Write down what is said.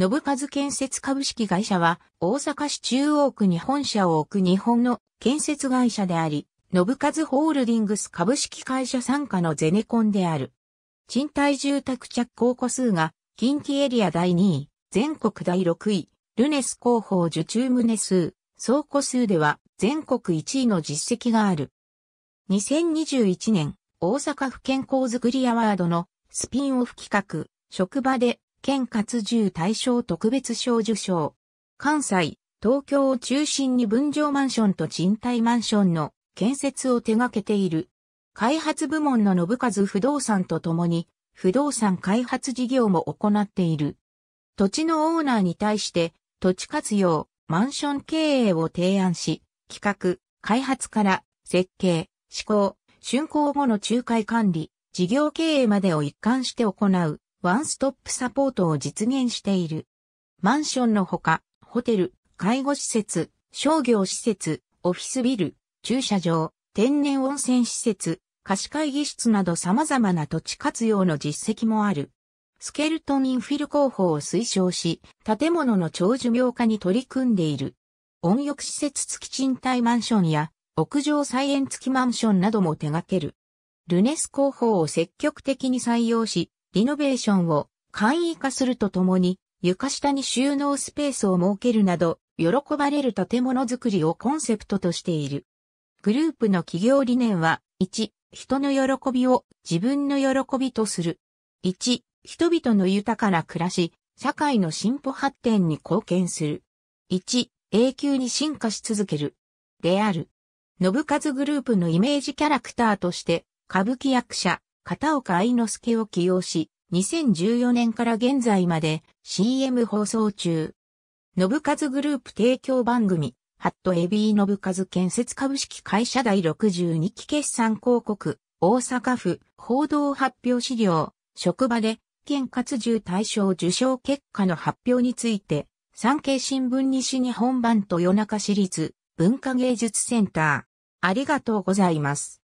信和建設株式会社は、大阪市中央区に本社を置く日本の建設会社であり、信和ホールディングス株式会社傘下のゼネコンである。賃貸住宅着工個数が、近畿エリア第2位、全国第6位、ルネス広報受注棟数、総個数では全国1位の実績がある。2021年、大阪府健康づくりアワードのスピンオフ企画、職場で県活重大賞特別賞受賞。関西、東京を中心に分譲マンションと賃貸マンションの建設を手掛けている。開発部門の信和不動産とともに、不動産開発事業も行っている。土地のオーナーに対して、土地活用、マンション経営を提案し、企画、開発から設計、施行、竣工後の仲介管理、事業経営までを一貫して行う。ワンストップサポートを実現している。マンションのほか、ホテル、介護施設、商業施設、オフィスビル、駐車場、天然温泉施設、貸し会議室など様々な土地活用の実績もある。スケルトンインフィル工法を推奨し、建物の長寿命化に取り組んでいる。温浴施設付き賃貸マンションや、屋上菜園付きマンションなども手掛ける。ルネス工法を積極的に採用し、リノベーションを簡易化するとともに、床下に収納スペースを設けるなど、喜ばれる建物づくりをコンセプトとしている。グループの企業理念は、1、人の喜びを自分の喜びとする。1、人々の豊かな暮らし、社会の進歩発展に貢献する。1、永久に進化し続ける。である。信和グループのイメージキャラクターとして、歌舞伎役者、片岡愛之助を起用し、2014年から現在まで CM 放送中。信和グループ提供番組、ハットエビー信和建設株式会社第62期決算広告、大阪府報道発表資料、職場で、県活重大賞受賞結果の発表について、産経新聞西日本版と夜中市立文化芸術センター。ありがとうございます。